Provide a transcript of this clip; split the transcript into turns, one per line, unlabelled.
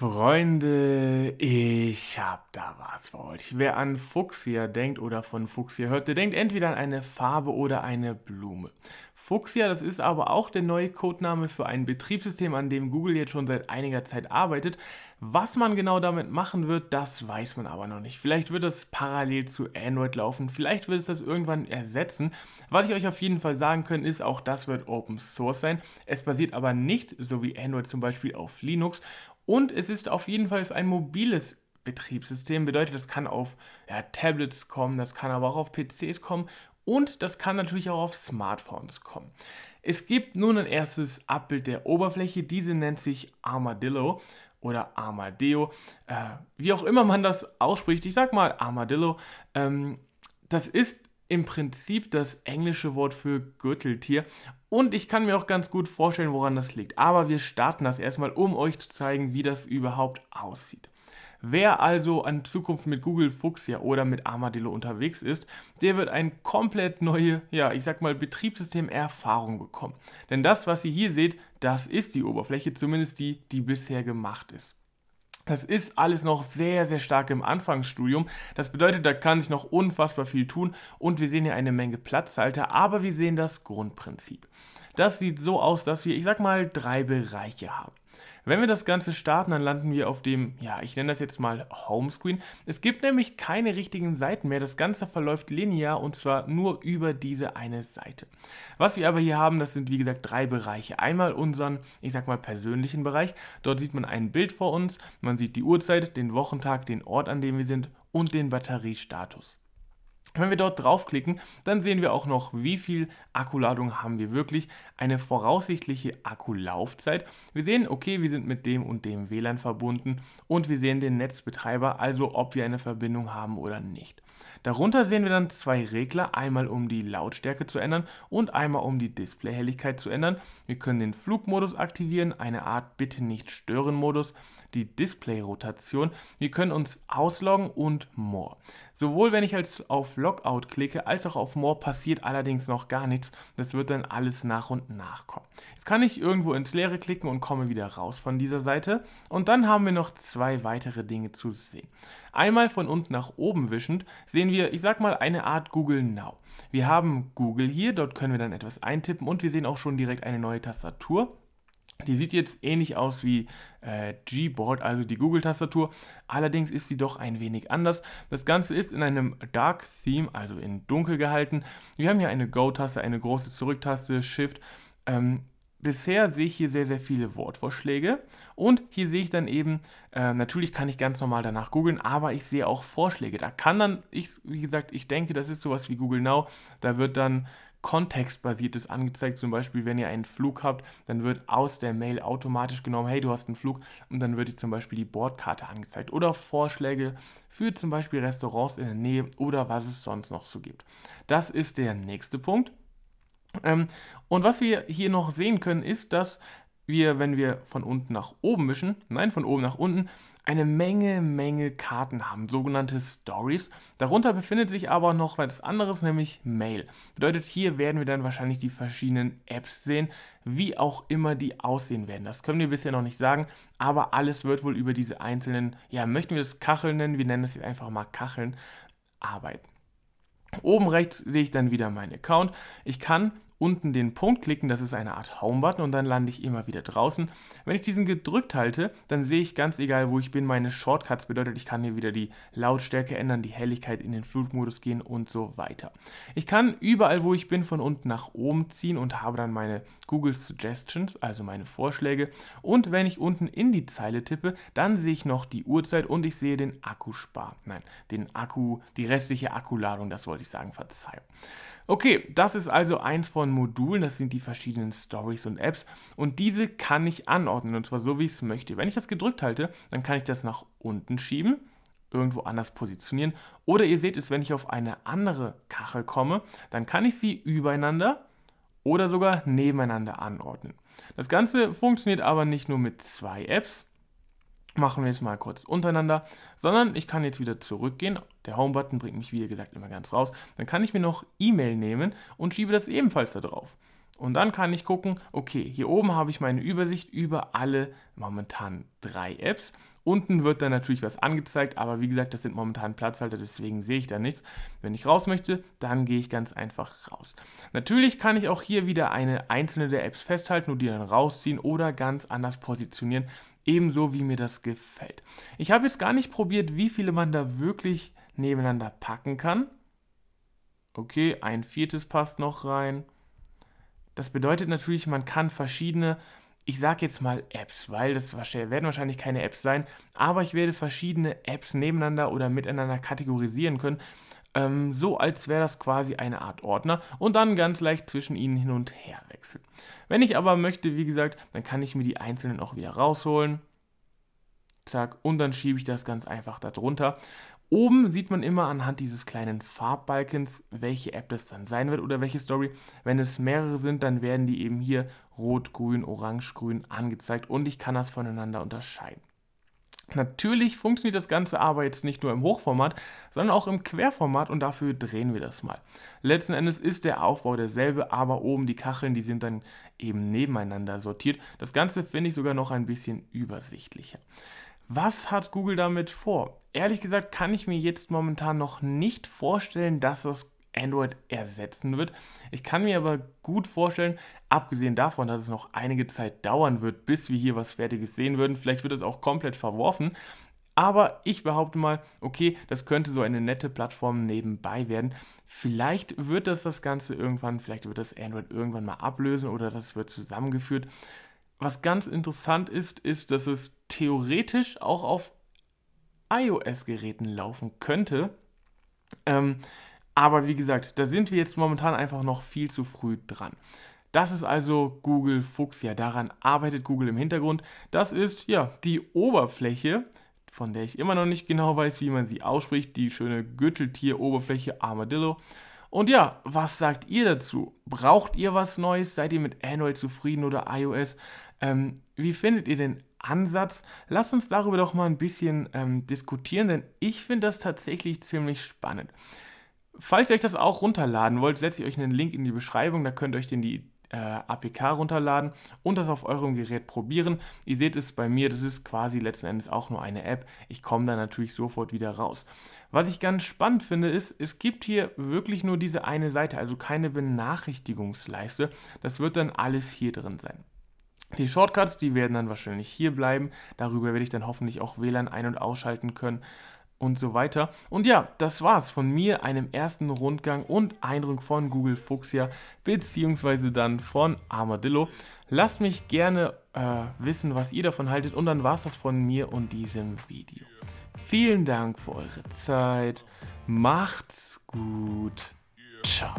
Freunde, ich hab da was für euch. Wer an Fuchsia denkt oder von Fuchsia hört, der denkt entweder an eine Farbe oder eine Blume. Fuchsia, das ist aber auch der neue Codename für ein Betriebssystem, an dem Google jetzt schon seit einiger Zeit arbeitet. Was man genau damit machen wird, das weiß man aber noch nicht. Vielleicht wird das parallel zu Android laufen, vielleicht wird es das irgendwann ersetzen. Was ich euch auf jeden Fall sagen kann, ist, auch das wird Open Source sein. Es basiert aber nicht, so wie Android zum Beispiel, auf Linux und es ist auf jeden Fall ein mobiles Betriebssystem. Bedeutet, das kann auf ja, Tablets kommen, das kann aber auch auf PCs kommen und das kann natürlich auch auf Smartphones kommen. Es gibt nun ein erstes Abbild der Oberfläche, diese nennt sich Armadillo oder Armadeo, äh, wie auch immer man das ausspricht. Ich sag mal Armadillo. Ähm, das ist im Prinzip das englische Wort für Gürteltier und ich kann mir auch ganz gut vorstellen, woran das liegt. Aber wir starten das erstmal, um euch zu zeigen, wie das überhaupt aussieht. Wer also in Zukunft mit Google Fuchsia oder mit Armadillo unterwegs ist, der wird eine komplett neue, ja, ich sag mal, Betriebssystemerfahrung bekommen. Denn das, was ihr hier seht, das ist die Oberfläche, zumindest die, die bisher gemacht ist. Das ist alles noch sehr, sehr stark im Anfangsstudium. Das bedeutet, da kann sich noch unfassbar viel tun und wir sehen hier eine Menge Platzhalter, aber wir sehen das Grundprinzip. Das sieht so aus, dass wir, ich sag mal, drei Bereiche haben. Wenn wir das Ganze starten, dann landen wir auf dem, ja, ich nenne das jetzt mal Homescreen. Es gibt nämlich keine richtigen Seiten mehr. Das Ganze verläuft linear und zwar nur über diese eine Seite. Was wir aber hier haben, das sind wie gesagt drei Bereiche. Einmal unseren, ich sag mal, persönlichen Bereich. Dort sieht man ein Bild vor uns. Man sieht die Uhrzeit, den Wochentag, den Ort, an dem wir sind und den Batteriestatus. Wenn wir dort draufklicken, dann sehen wir auch noch, wie viel Akkuladung haben wir wirklich, eine voraussichtliche Akkulaufzeit. Wir sehen, okay, wir sind mit dem und dem WLAN verbunden und wir sehen den Netzbetreiber, also ob wir eine Verbindung haben oder nicht. Darunter sehen wir dann zwei Regler, einmal um die Lautstärke zu ändern und einmal um die Displayhelligkeit zu ändern. Wir können den Flugmodus aktivieren, eine Art Bitte nicht stören Modus, die Displayrotation. Wir können uns ausloggen und more. Sowohl wenn ich als auf Logout klicke, als auch auf More passiert allerdings noch gar nichts. Das wird dann alles nach und nach kommen. Jetzt kann ich irgendwo ins Leere klicken und komme wieder raus von dieser Seite. Und dann haben wir noch zwei weitere Dinge zu sehen. Einmal von unten nach oben wischend sehen wir, ich sag mal, eine Art Google Now. Wir haben Google hier, dort können wir dann etwas eintippen und wir sehen auch schon direkt eine neue Tastatur. Die sieht jetzt ähnlich aus wie äh, Gboard, also die Google-Tastatur. Allerdings ist sie doch ein wenig anders. Das Ganze ist in einem Dark Theme, also in dunkel gehalten. Wir haben hier eine Go-Taste, eine große Zurück-Taste, Shift. Ähm, bisher sehe ich hier sehr, sehr viele Wortvorschläge. Und hier sehe ich dann eben, äh, natürlich kann ich ganz normal danach googeln, aber ich sehe auch Vorschläge. Da kann dann, ich, wie gesagt, ich denke, das ist sowas wie Google Now. Da wird dann kontextbasiertes angezeigt. Zum Beispiel, wenn ihr einen Flug habt, dann wird aus der Mail automatisch genommen, hey, du hast einen Flug und dann wird dir zum Beispiel die Bordkarte angezeigt oder Vorschläge für zum Beispiel Restaurants in der Nähe oder was es sonst noch so gibt. Das ist der nächste Punkt. Ähm, und was wir hier noch sehen können, ist, dass wir, wenn wir von unten nach oben wischen, nein, von oben nach unten, eine Menge, Menge Karten haben, sogenannte Stories. Darunter befindet sich aber noch was anderes, nämlich Mail. Bedeutet, hier werden wir dann wahrscheinlich die verschiedenen Apps sehen, wie auch immer die aussehen werden. Das können wir bisher noch nicht sagen, aber alles wird wohl über diese einzelnen, ja, möchten wir das Kacheln nennen, wir nennen es jetzt einfach mal Kacheln, arbeiten. Oben rechts sehe ich dann wieder meinen Account. Ich kann unten den Punkt klicken, das ist eine Art Home-Button und dann lande ich immer wieder draußen. Wenn ich diesen gedrückt halte, dann sehe ich ganz egal, wo ich bin, meine Shortcuts bedeutet, ich kann hier wieder die Lautstärke ändern, die Helligkeit in den Flutmodus gehen und so weiter. Ich kann überall, wo ich bin, von unten nach oben ziehen und habe dann meine Google Suggestions, also meine Vorschläge. Und wenn ich unten in die Zeile tippe, dann sehe ich noch die Uhrzeit und ich sehe den Akkuspar. Nein, den Akku, die restliche Akkuladung, das wollte ich sagen, Verzeihung. Okay, das ist also eins von Modulen, das sind die verschiedenen Stories und Apps und diese kann ich anordnen und zwar so, wie ich es möchte. Wenn ich das gedrückt halte, dann kann ich das nach unten schieben, irgendwo anders positionieren oder ihr seht es, wenn ich auf eine andere Kachel komme, dann kann ich sie übereinander oder sogar nebeneinander anordnen. Das Ganze funktioniert aber nicht nur mit zwei Apps, machen wir jetzt mal kurz untereinander, sondern ich kann jetzt wieder zurückgehen. Der Home-Button bringt mich, wie gesagt, immer ganz raus. Dann kann ich mir noch E-Mail nehmen und schiebe das ebenfalls da drauf. Und dann kann ich gucken, okay, hier oben habe ich meine Übersicht über alle momentan drei Apps. Unten wird dann natürlich was angezeigt, aber wie gesagt, das sind momentan Platzhalter, deswegen sehe ich da nichts. Wenn ich raus möchte, dann gehe ich ganz einfach raus. Natürlich kann ich auch hier wieder eine einzelne der Apps festhalten und die dann rausziehen oder ganz anders positionieren ebenso wie mir das gefällt. Ich habe jetzt gar nicht probiert, wie viele man da wirklich nebeneinander packen kann. Okay, ein viertes passt noch rein. Das bedeutet natürlich, man kann verschiedene, ich sage jetzt mal Apps, weil das werden wahrscheinlich keine Apps sein, aber ich werde verschiedene Apps nebeneinander oder miteinander kategorisieren können, ähm, so als wäre das quasi eine Art Ordner und dann ganz leicht zwischen ihnen hin und her wechseln. Wenn ich aber möchte, wie gesagt, dann kann ich mir die einzelnen auch wieder rausholen. Zack, und dann schiebe ich das ganz einfach darunter. Oben sieht man immer anhand dieses kleinen Farbbalkens, welche App das dann sein wird oder welche Story. Wenn es mehrere sind, dann werden die eben hier rot, grün, orange, grün angezeigt und ich kann das voneinander unterscheiden. Natürlich funktioniert das Ganze aber jetzt nicht nur im Hochformat, sondern auch im Querformat und dafür drehen wir das mal. Letzten Endes ist der Aufbau derselbe, aber oben die Kacheln, die sind dann eben nebeneinander sortiert. Das Ganze finde ich sogar noch ein bisschen übersichtlicher. Was hat Google damit vor? Ehrlich gesagt kann ich mir jetzt momentan noch nicht vorstellen, dass das Android ersetzen wird. Ich kann mir aber gut vorstellen, abgesehen davon, dass es noch einige Zeit dauern wird, bis wir hier was Fertiges sehen würden, vielleicht wird es auch komplett verworfen, aber ich behaupte mal, okay, das könnte so eine nette Plattform nebenbei werden. Vielleicht wird das das Ganze irgendwann, vielleicht wird das Android irgendwann mal ablösen oder das wird zusammengeführt. Was ganz interessant ist, ist, dass es theoretisch auch auf iOS-Geräten laufen könnte. Ähm, aber wie gesagt, da sind wir jetzt momentan einfach noch viel zu früh dran. Das ist also Google Fuchsia. Daran arbeitet Google im Hintergrund. Das ist ja die Oberfläche, von der ich immer noch nicht genau weiß, wie man sie ausspricht. Die schöne Gürteltier-Oberfläche Armadillo. Und ja, was sagt ihr dazu? Braucht ihr was Neues? Seid ihr mit Android zufrieden oder iOS? Ähm, wie findet ihr den Ansatz? Lasst uns darüber doch mal ein bisschen ähm, diskutieren, denn ich finde das tatsächlich ziemlich spannend. Falls ihr euch das auch runterladen wollt, setze ich euch einen Link in die Beschreibung, da könnt ihr euch den die äh, APK runterladen und das auf eurem Gerät probieren. Ihr seht es bei mir, das ist quasi letzten Endes auch nur eine App. Ich komme da natürlich sofort wieder raus. Was ich ganz spannend finde, ist, es gibt hier wirklich nur diese eine Seite, also keine Benachrichtigungsleiste. Das wird dann alles hier drin sein. Die Shortcuts, die werden dann wahrscheinlich hier bleiben. Darüber werde ich dann hoffentlich auch WLAN ein- und ausschalten können und so weiter. Und ja, das war's von mir, einem ersten Rundgang und Eindruck von Google Fuchsia beziehungsweise dann von Armadillo. Lasst mich gerne äh, wissen, was ihr davon haltet und dann war's das von mir und diesem Video. Vielen Dank für eure Zeit. Macht's gut. Ciao.